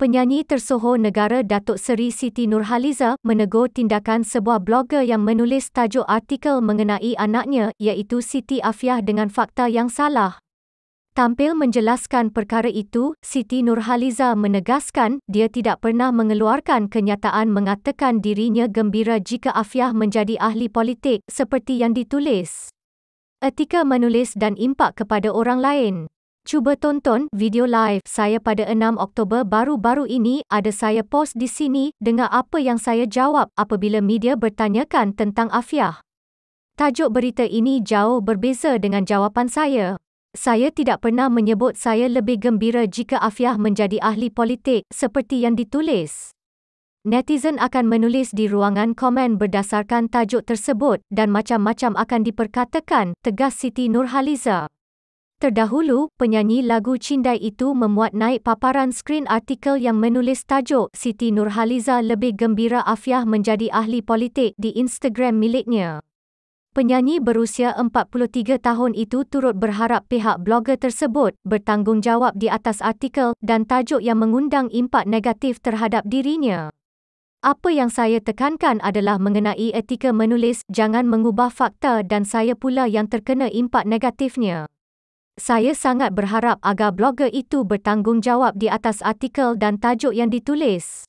Penyanyi tersohor negara Datuk Seri Siti Nurhaliza menegur tindakan sebuah blogger yang menulis tajuk artikel mengenai anaknya iaitu Siti Afiah dengan fakta yang salah. Tampil menjelaskan perkara itu, Siti Nurhaliza menegaskan dia tidak pernah mengeluarkan kenyataan mengatakan dirinya gembira jika Afiah menjadi ahli politik seperti yang ditulis. Etika menulis dan impak kepada orang lain. Cuba tonton video live saya pada 6 Oktober baru-baru ini ada saya post di sini dengan apa yang saya jawab apabila media bertanyakan tentang Afiah. Tajuk berita ini jauh berbeza dengan jawapan saya. Saya tidak pernah menyebut saya lebih gembira jika Afiah menjadi ahli politik seperti yang ditulis. Netizen akan menulis di ruangan komen berdasarkan tajuk tersebut dan macam-macam akan diperkatakan, tegas Siti Nurhaliza. Terdahulu, penyanyi lagu Cindai itu memuat naik paparan skrin artikel yang menulis tajuk Siti Nurhaliza lebih gembira Afiah menjadi ahli politik di Instagram miliknya. Penyanyi berusia 43 tahun itu turut berharap pihak blogger tersebut bertanggungjawab di atas artikel dan tajuk yang mengundang impak negatif terhadap dirinya. Apa yang saya tekankan adalah mengenai etika menulis, jangan mengubah fakta dan saya pula yang terkena impak negatifnya. Saya sangat berharap agar blogger itu bertanggungjawab di atas artikel dan tajuk yang ditulis.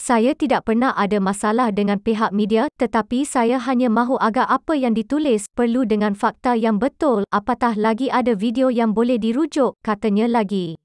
Saya tidak pernah ada masalah dengan pihak media tetapi saya hanya mahu agar apa yang ditulis perlu dengan fakta yang betul apatah lagi ada video yang boleh dirujuk katanya lagi.